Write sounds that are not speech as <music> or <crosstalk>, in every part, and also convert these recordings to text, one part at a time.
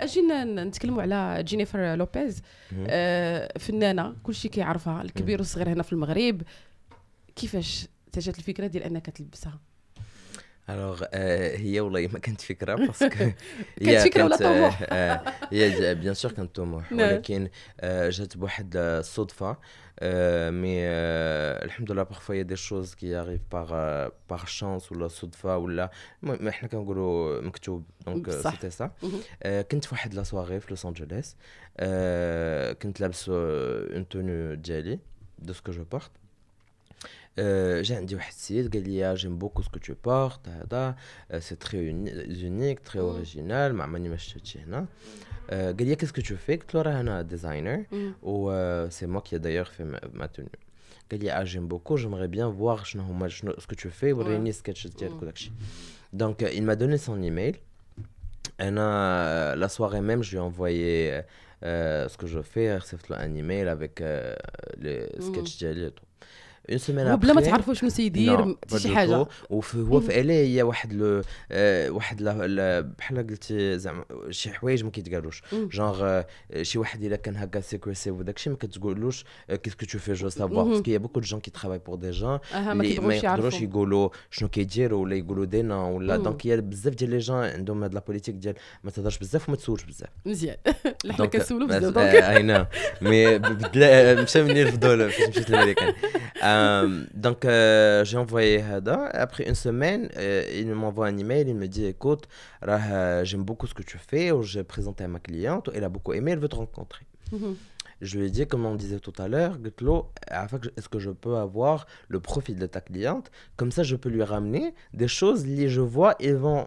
اجينا نتكلموا على جينيفر لوبيز آه فنانه كلشي كيعرفها الكبير والصغير هنا في المغرب كيفاش تجات الفكره ديال انك تلبسها الوغ آه، هي والله ما كانت فكره <laughs> باسكو كانت فكره ولا آه، طموح آه، هي بيان سور كانت طموح نعم. ولكن جات بواحد الصدفه مي parfois il y a des choses qui arrivent par euh, par chance ou la soudfa ou là mais dit كنقولوا مكتوب donc euh, c'était ça mhm. euh, كنت في de la soirée à Los Angeles tu لابس une tenue d'Ali de ce que je porte j'ai un diwahsid قال j'aime beaucoup ce que tu portes c'est très unique très mhm. original ma mani ma chati هنا qu'est-ce que tu fais tu es un un designer mhm. ou c'est moi qui ai d'ailleurs fait ma tenue ah, j'aime beaucoup, j'aimerais bien voir ce que tu fais, mm. Donc, euh, il m'a donné son email. Et euh, la soirée même, je lui ai envoyé euh, ce que je fais, un email avec les mm. sketchs et اون سيمين وبلا ما تعرفوا شنو سيدير شي حاجه وهو mm. في الي هي واحد لو آه، واحد بحال قلت زعما شي حوايج ما كيتقالوش جونغ mm. آه، شي واحد الا كان هكا سيكريسي وداك الشيء ما كتقولوش كو تو في جو سافوار باسكو يا بوكو دو جون كي ترافاي بور دي جون اللي ما يقدروش يقولوا شنو كيديروا ولا يقولوا دينا ولا دونك mm. يا بزاف ديال لي جون عندهم هاد لا بوليتيك ديال ما تهضرش بزاف وما تسولش بزاف مزيان <laughs> حنا كنسولو بزاف دونك اي نو مي مشى مني الفضول فاش مشيت للامريكان <laughs> Euh, donc, euh, j'ai envoyé Hada. Après une semaine, euh, il m'envoie un email. Il me dit Écoute, j'aime beaucoup ce que tu fais. J'ai présenté à ma cliente. Elle a beaucoup aimé. Elle veut te rencontrer. Mhm. Je lui ai dit, comme on disait tout à l'heure, est-ce que je peux avoir le profil de ta cliente Comme ça, je peux lui ramener des choses. Les je vois, ils vont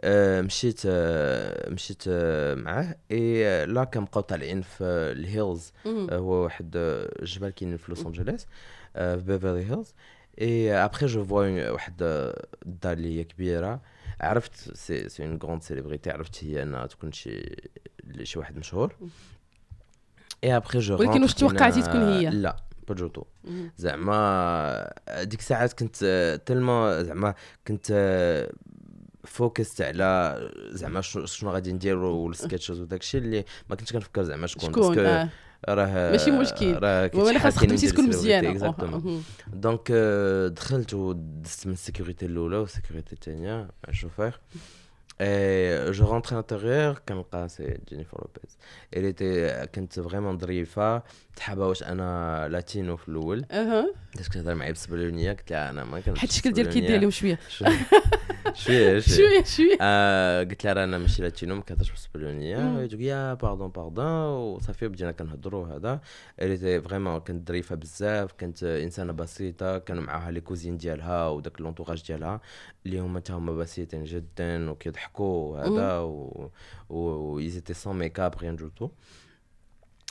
آه، مشيت آه، مشيت آه، معاه اي لا كنبقاو طالعين في الهيلز هو واحد الجبل كاين mhm. في لوس انجلوس في بيفرلي هيلز اي ابخي جو فوا واحد الدار اللي هي كبيره عرفت سي سي اون كروند سيليبريتي عرفت هي انها تكون شي شي واحد مشهور اي ابخي جو ولكن واش توقعتي تكون هي لا با تو mhm. زعما ديك الساعات كنت تلما زعما كنت فوكست على زعما شنو غادي ندير والسكتشز وداك الشيء اللي ما كنتش كنفكر زعما شكون باسكو آه. راه ماشي مشكل ولكن خاص خدمتي تكون مزيانه دونك euh, دخلت ودزت من السيكوريتي الاولى والسيكوريتي الثانيه مع الشوفير اي جو رونتر انتيريور كنلقى سي جينيفر لوبيز اللي كنت فريمون ظريفه تحابه واش انا لاتينو في الاول اها كنت كتهضر معايا بالسبلونيه قلت لها انا ما كنت حيت الشكل ديالك كيدير لهم شويه شويه شويه <laughs> شويه آه، قلت لها رانا ماشي لاتينو ما كنهضرش بالاسبانيه يا باردون باردون وصافي بدينا كنهضروا هذا اللي فريمون كانت ظريفه بزاف كانت انسانه بسيطه كانوا معاها لي كوزين ديالها وداك لونتوراج ديالها اللي هما حتى هما بسيطين جدا وكيضحكوا وهذا و, ايزيتي سون ميكاب غيان دو تو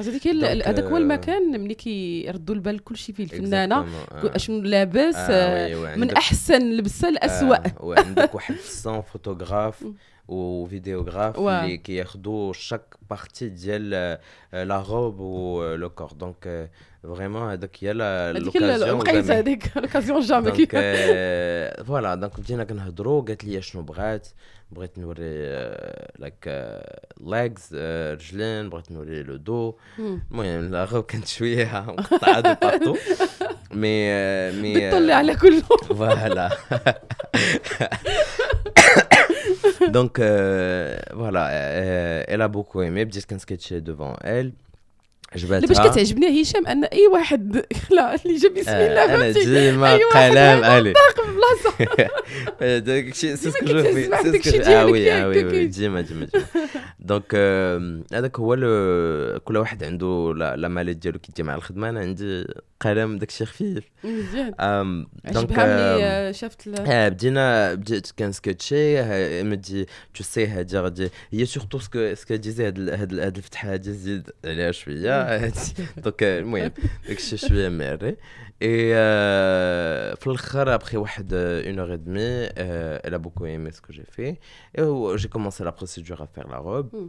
هذيك هذاك هو المكان ملي كيردوا البال كلشي فيه الفنانه اشنو لاباس آه، آه، من احسن لبسه لاسوء آه، وعندك واحد 100 <laughs> فوتوغراف au vidéographe ouais. les, qui redoue chaque partie d'elle euh, euh, la robe ou euh, le corps donc vraiment donc il y a l'occasion <laughs> l'occasion donc, euh, voilà donc bien là quand redoue get les chenou bret bret nous les like legs jlin bret nous les le dos hmm. moi mm. la robe quand tu es à de partout <laughs> mais mais voilà <laughs> Donc, euh, voilà, euh, elle a beaucoup aimé. Bdis qu'un sketch devant elle. عجبتها باش كتعجبني هشام ان اي واحد <laughs> لا اللي جاب بسم آه، الله فهمتي انا <laughs> ديما قلم الي بلاصه داكشي سيسكو في سيسكو اه وي اه وي ديما ديما دونك هذاك هو كل واحد عنده لا ماليت ديالو كيدي مع الخدمه انا عندي قلم داكشي خفيف عجبها ملي آه، شافت آه، بدينا بديت كنسكتشي مدي تو سي هادي غادي هي سيرتو سكو سكو ديزي هاد الفتحه هادي زيد عليها شويه donc je suis suis معري Et euh, après une heure et demie, euh, elle a beaucoup aimé ce que j'ai fait. Et euh, j'ai commencé la procédure à faire la robe. Hmm.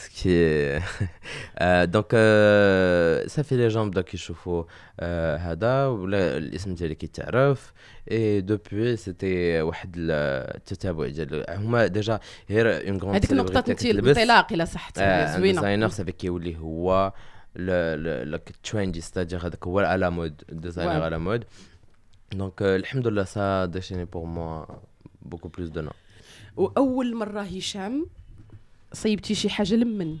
ce qui est <laughs> euh, donc صافي لي جون بداو كيشوفوا هذا ولا الاسم ديالي كيتعرف اي دوبوي سيتي واحد التتابع ديال هما ديجا غير اون كروند هذيك النقطة الانطلاق الى صحت زوينة ديزاينر صافي كيولي هو لك تريندي ستادير هذاك هو على مود ديزاينر على مود دونك الحمد لله سا ديشيني بور مو بوكو بلوس دو نو واول مره هشام صيبتي شي حاجه لمن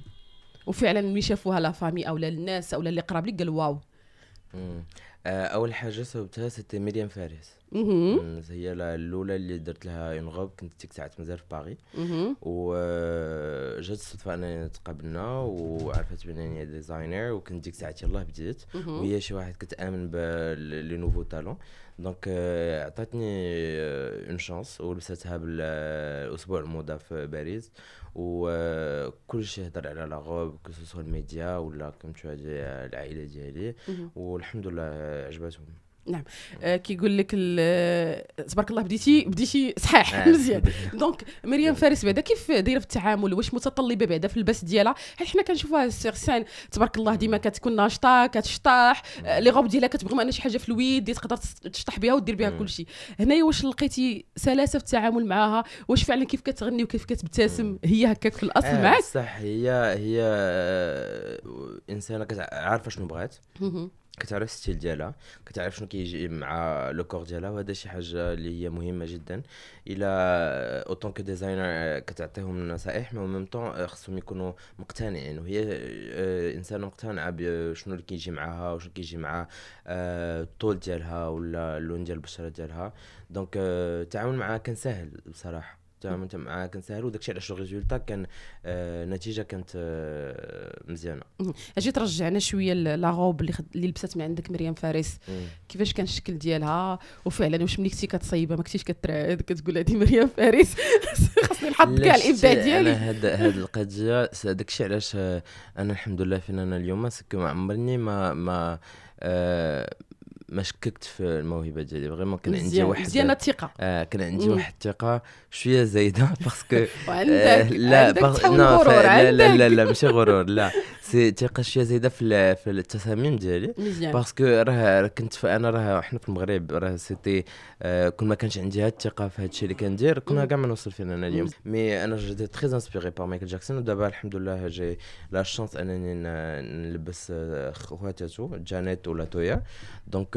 وفعلا ملي شافوها لا فامي او الناس او اللي قراب لك قال واو آه، اول حاجه صوبتها ستي مريم فارس هي الاولى اللي درت لها انغوب كنت ديك ساعه مازال في باغي وجات آه، الصدفه اننا تقابلنا وعرفت بانني ديزاينر وكنت ديك ساعه يلاه بديت وهي شي واحد كتامن بلي نوفو تالون دونك عطاتني اون شانس ولبستها بالاسبوع الموضه في باريس وكل آه، شيء هضر على لا غوب كو الميديا ولا كم العائله ديالي والحمد لله عجباتهم نعم آه، كيقول لك آه، تبارك الله بديتي بديتي صحيح آه، <laughs> مزيان دونك مريم <laughs> فارس بعدا كيف دايره في التعامل واش متطلبه بعدا في البث ديالها حيت حنا كنشوفوها السيغسان تبارك الله ديما كتكون ناشطه كتشطح لي غوب ديالها كتبغي منها شي حاجه في الويد اللي تقدر تشطح بها ودير بها كلشي هنايا واش لقيتي سلاسه في التعامل معاها واش فعلا كيف كتغني وكيف كتبتسم هي هكاك في الاصل آه معاك صح هي هي انسانه عارفه شنو بغات كتعرف ستيل ديالها كتعرف شنو كيجي مع لو كور ديالها وهذا شي حاجه اللي هي مهمه جدا الا اوتون كو ديزاينر كتعطيهم النصائح مي ميم طون خصهم يكونوا مقتنعين وهي آه، انسانه مقتنعه آه، بشنو اللي كيجي معاها وشنو كيجي مع الطول آه، ديالها ولا اللون ديال البشره ديالها دونك التعامل معها كان سهل بصراحه تعاملت معاه كان ساهل وداك الشيء علاش الريزولتا كان النتيجه كانت آه، مزيانه اجي ترجعنا شويه لا روب اللي, خد... اللي لبست من عندك مريم فارس كيفاش كان الشكل ديالها وفعلا واش ملي كنتي كتصيبها ما كنتيش كترعد كتقول هذه مريم فارس <laughs> خاصني نحط كاع الابداع ديالي هاد هاد القضيه داك الشيء علاش آه، انا الحمد لله فين انا اليوم سكو ما عمرني ما ما آه ما شككت في الموهبه ديالي فريمون كان عندي واحد مزيانه الثقه آه كان عندي واحد الثقه شويه زايده باسكو <laughs> <laughs> آه لا بغ... عندك لا لا لا, لا ماشي غرور لا سي ثقه شويه زايده في في التصاميم ديالي باسكو راه كنت انا راه حنا في المغرب راه سيتي آه، كل ما كانش عندي هاد الثقه في هاد الشيء اللي كندير كنا كاع ما نوصل فين انا اليوم مي انا جيت تري انسبيري بار مايكل جاكسون ودابا الحمد لله جي لا شونس انني نلبس آه، خواتاتو جانيت ولا تويا دونك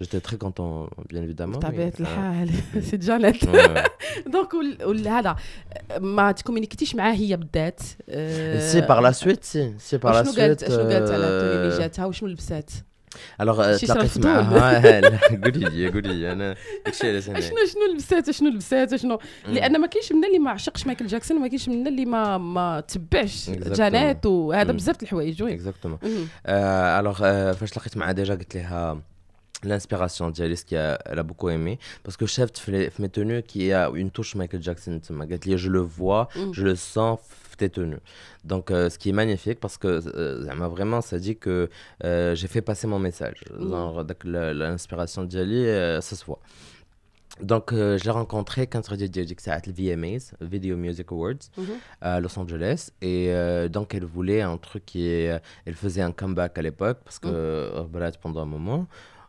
J'étais très content, bien évidemment. سي ديجا لات دونك هذا ما تكومينيكتيش معاه هي بالذات سي باغ لا سويت سي سي باغ لا سويت شنو قالت على التوني اللي جاتها وشنو لبسات الوغ تلاقيت معاها قولي لي قولي لي انا داكشي علاش شنو شنو لبسات شنو لبسات شنو لان ما كاينش منا اللي ما عشقش مايكل جاكسون وما كاينش منا اللي ما ما تبعش جانيت وهذا بزاف د الحوايج وي اكزاكتومون الوغ فاش تلاقيت معاها ديجا قلت لها l'inspiration qui ce elle a beaucoup aimé parce que tu fais mes tenues qui a une touche Michael Jackson tu m'as je le vois mm. je le sens tes tenues donc euh, ce qui est magnifique parce que euh, m'a vraiment ça dit que euh, j'ai fait passer mon message mm. Donc, l'inspiration d'Yali ça se voit donc, j'ai je rencontré quand je dit que l'VMA, le VMAs, Video Music Awards, mm-hmm. à Los Angeles. Et donc, elle voulait un truc qui Elle faisait un comeback à l'époque, parce que mm. pendant un moment.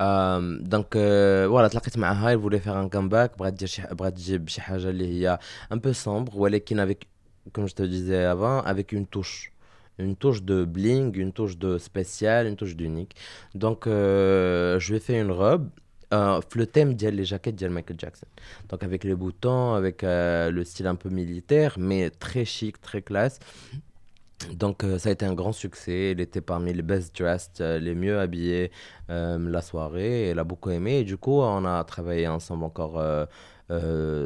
Euh, donc euh, voilà تلاقيت voulait faire voulait faire un comeback, بغات دير شي بغات تجيب شي حاجه اللي هي ان avec, comme ولكن te disais avant, avec une touche. une touche de bling, une touche de spécial, une touche d'unique. Donc, euh, je ai fait une robe. Euh, le thème d'elle, les jaquettes de Michael Jackson. Donc, avec les boutons, avec euh, le style un peu militaire, mais très chic, très classe. Donc euh, ça a été un grand succès, elle était parmi les best dressed, euh, les mieux habillés euh, la soirée, elle a beaucoup aimé et du coup on a travaillé ensemble encore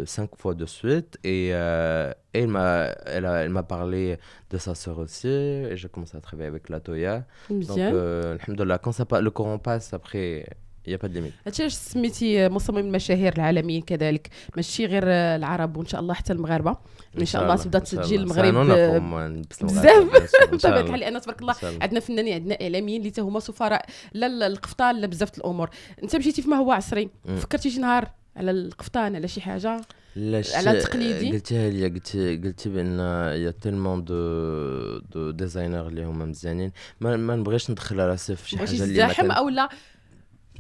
cinq fois de suite et, elle m'a elle, m'a parlé de sa sœur aussi et j'ai commencé à travailler avec la Toya. Donc quand ça, le courant passe après يا با هادشي هادشي سميتي مصمم المشاهير العالميين كذلك ماشي غير العرب وان شاء الله حتى المغاربه ان شاء الله تبدا تسجل المغرب بزاف بطبيعه الحال لان تبارك الله عندنا فنانين عندنا اعلاميين اللي هما سفراء لا القفطان لا بزاف الامور انت مشيتي فيما هو عصري فكرتي شي نهار على القفطان على شي حاجه على التقليدي قلتها لي قلت قلت بان يا تيلمون دو دو ديزاينر اللي هما مزيانين ما, ما نبغيش ندخل راسي في شي حاجه اللي زاحم او لا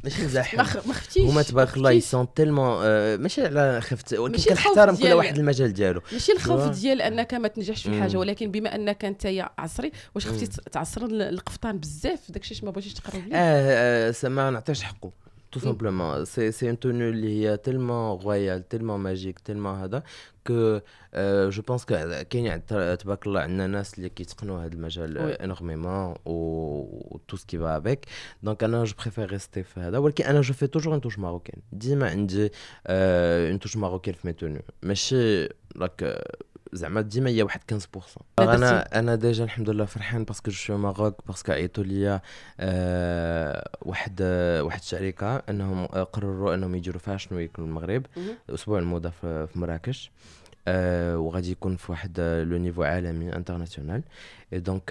ماشي مزاحم ما خفتيش هما تبارك الله يسون تيلمون آه، ماشي على خفت ولكن كنحترم كل واحد المجال ديالو ماشي الخوف ديال انك ما تنجحش في حاجه ولكن بما انك انت عصري واش خفتي تعصر القفطان بزاف داكشي الشيء ما بغيتيش تقرب ليه اه, آه ما نعطيش حقه Tout mm. simplement. C'est une tenue liée tellement royale, tellement magique, tellement hada que euh, je pense que euh, Kenya, Tabakla, Nanas, عندنا qui euh, énormément ou tout ce qui va avec. Donc Anna je préfère rester fada. je fais toujours une touche marocaine. dis toujours une touche marocaine fait mes tenues. je like زعما ديما هي واحد 15% انا انا ديجا الحمد لله فرحان باسكو جو سو ماروك باسكو عيطوا ليا أه واحد آه، واحد الشركه انهم قرروا انهم يديروا فاشن ويك المغرب الاسبوع الموضه في مراكش وغادي يكون في واحد لو نيفو عالمي انترناسيونال اي دونك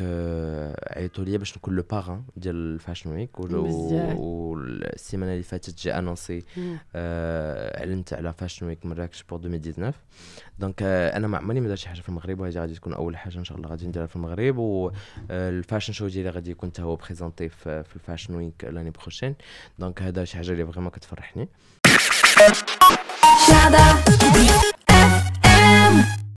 عيطوا لي باش نكون لو باغان ديال الفاشن ويك والسيمانه اللي فاتت جي انونسي اعلنت على فاشن ويك مراكش بور 2019 دونك انا ما عمري ما درت شي حاجه في المغرب وهذه غادي تكون اول حاجه ان شاء الله غادي نديرها في المغرب والفاشن شو ديالي غادي يكون حتى هو بريزونتي في الفاشن ويك لاني بروشين دونك هذا شي حاجه اللي فريمون كتفرحني i am.